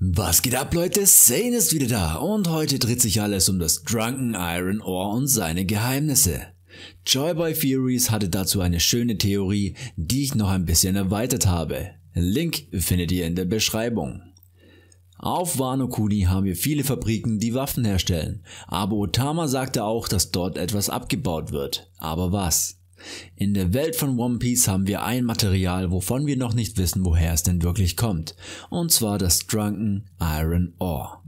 Was geht ab Leute, Zane ist wieder da und heute dreht sich alles um das Drunken Iron Ore und seine Geheimnisse. Joyboy Theories hatte dazu eine schöne Theorie, die ich noch ein bisschen erweitert habe. Link findet ihr in der Beschreibung. Auf Wano Kuni haben wir viele Fabriken, die Waffen herstellen, aber Otama sagte auch, dass dort etwas abgebaut wird. Aber was? In der Welt von One Piece haben wir ein Material, wovon wir noch nicht wissen, woher es denn wirklich kommt, und zwar das Drunken Iron Ore.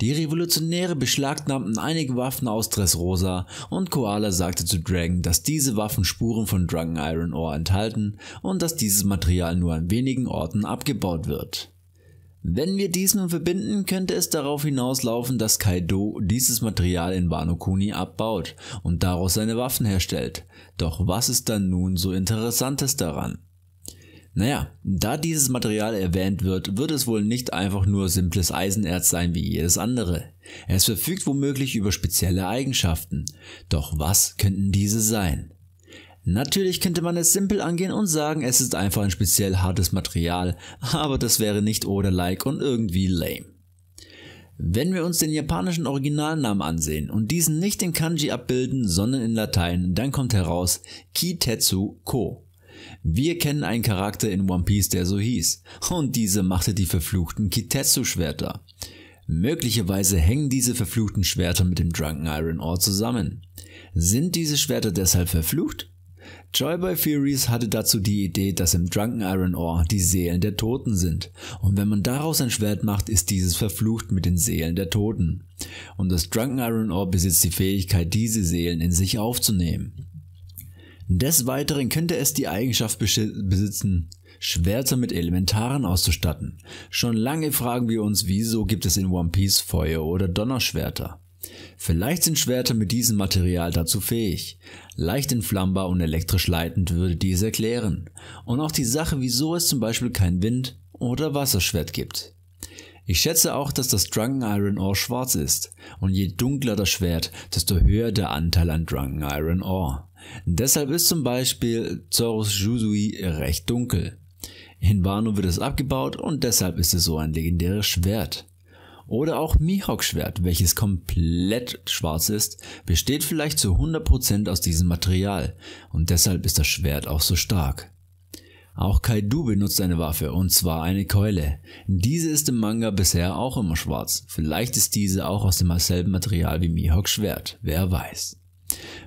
Die Revolutionäre beschlagnahmten einige Waffen aus Dressrosa und Koala sagte zu Dragon, dass diese Waffen Spuren von Drunken Iron Ore enthalten und dass dieses Material nur an wenigen Orten abgebaut wird. Wenn wir dies nun verbinden, könnte es darauf hinauslaufen, dass Kaido dieses Material in Wano Kuni abbaut und daraus seine Waffen herstellt. Doch was ist dann nun so interessantes daran? Naja, da dieses Material erwähnt wird, wird es wohl nicht einfach nur simples Eisenerz sein wie jedes andere. Es verfügt womöglich über spezielle Eigenschaften. Doch was könnten diese sein? Natürlich könnte man es simpel angehen und sagen, es ist einfach ein speziell hartes Material, aber das wäre nicht oder like und irgendwie lame. Wenn wir uns den japanischen Originalnamen ansehen und diesen nicht in Kanji abbilden, sondern in Latein, dann kommt heraus Kitetsu Ko. Wir kennen einen Charakter in One Piece, der so hieß, und diese machte die verfluchten Kitetsu-Schwerter. Möglicherweise hängen diese verfluchten Schwerter mit dem Drunken Iron Ore zusammen. Sind diese Schwerter deshalb verflucht? Joyboy Furies hatte dazu die Idee, dass im Drunken Iron Ore die Seelen der Toten sind. Und wenn man daraus ein Schwert macht, ist dieses verflucht mit den Seelen der Toten. Und das Drunken Iron Ore besitzt die Fähigkeit, diese Seelen in sich aufzunehmen. Des Weiteren könnte es die Eigenschaft besitzen, Schwerter mit Elementaren auszustatten. Schon lange fragen wir uns, wieso gibt es in One Piece Feuer- oder Donnerschwerter? Vielleicht sind Schwerter mit diesem Material dazu fähig. Leicht entflammbar und elektrisch leitend würde dies erklären. Und auch die Sache, wieso es zum Beispiel kein Wind- oder Wasserschwert gibt. Ich schätze auch, dass das Drunken Iron Ore schwarz ist. Und je dunkler das Schwert, desto höher der Anteil an Drunken Iron Ore. Deshalb ist zum Beispiel Zorus Jusui recht dunkel. In Wano wird es abgebaut und deshalb ist es so ein legendäres Schwert. Oder auch Mihawk-Schwert, welches komplett schwarz ist, besteht vielleicht zu 100% aus diesem Material und deshalb ist das Schwert auch so stark. Auch Kaidu benutzt eine Waffe, und zwar eine Keule. Diese ist im Manga bisher auch immer schwarz. Vielleicht ist diese auch aus demselben Material wie Mihawk Schwert, wer weiß.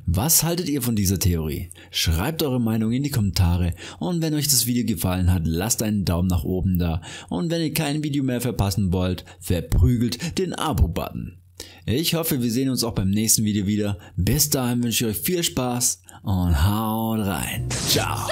Was haltet ihr von dieser Theorie? Schreibt eure Meinung in die Kommentare und wenn euch das Video gefallen hat, lasst einen Daumen nach oben da und wenn ihr kein Video mehr verpassen wollt, verprügelt den Abo-Button. Ich hoffe, wir sehen uns auch beim nächsten Video wieder. Bis dahin wünsche ich euch viel Spaß und haut rein. Ciao.